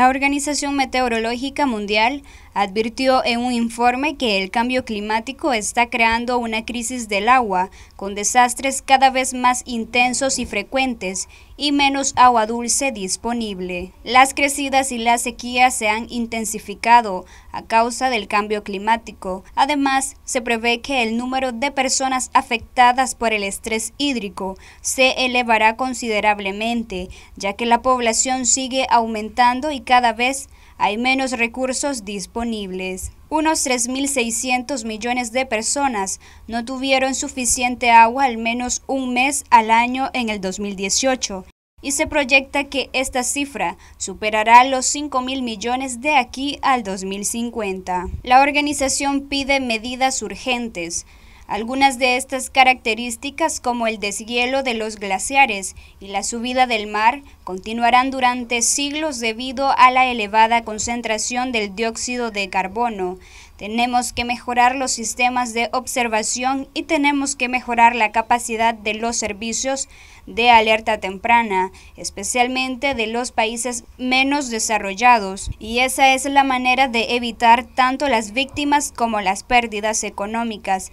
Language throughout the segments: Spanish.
La Organización Meteorológica Mundial advirtió en un informe que el cambio climático está creando una crisis del agua, con desastres cada vez más intensos y frecuentes y menos agua dulce disponible. Las crecidas y las sequías se han intensificado a causa del cambio climático. Además, se prevé que el número de personas afectadas por el estrés hídrico se elevará considerablemente, ya que la población sigue aumentando y cada vez más hay menos recursos disponibles. Unos 3.600 millones de personas no tuvieron suficiente agua al menos un mes al año en el 2018 y se proyecta que esta cifra superará los 5.000 millones de aquí al 2050. La organización pide medidas urgentes, algunas de estas características, como el deshielo de los glaciares y la subida del mar, continuarán durante siglos debido a la elevada concentración del dióxido de carbono. Tenemos que mejorar los sistemas de observación y tenemos que mejorar la capacidad de los servicios de alerta temprana, especialmente de los países menos desarrollados. Y esa es la manera de evitar tanto las víctimas como las pérdidas económicas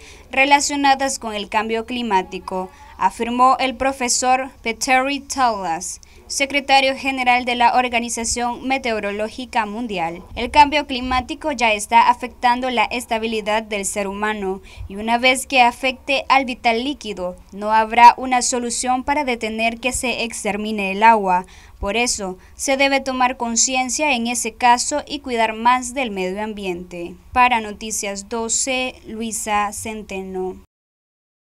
relacionadas con el cambio climático, afirmó el profesor Petteri Tallas, secretario general de la Organización Meteorológica Mundial. El cambio climático ya está afectando la estabilidad del ser humano y una vez que afecte al vital líquido, no habrá una solución para detener que se extermine el agua. Por eso, se debe tomar conciencia en ese caso y cuidar más del medio ambiente. Para Noticias 12, Luisa Centeno.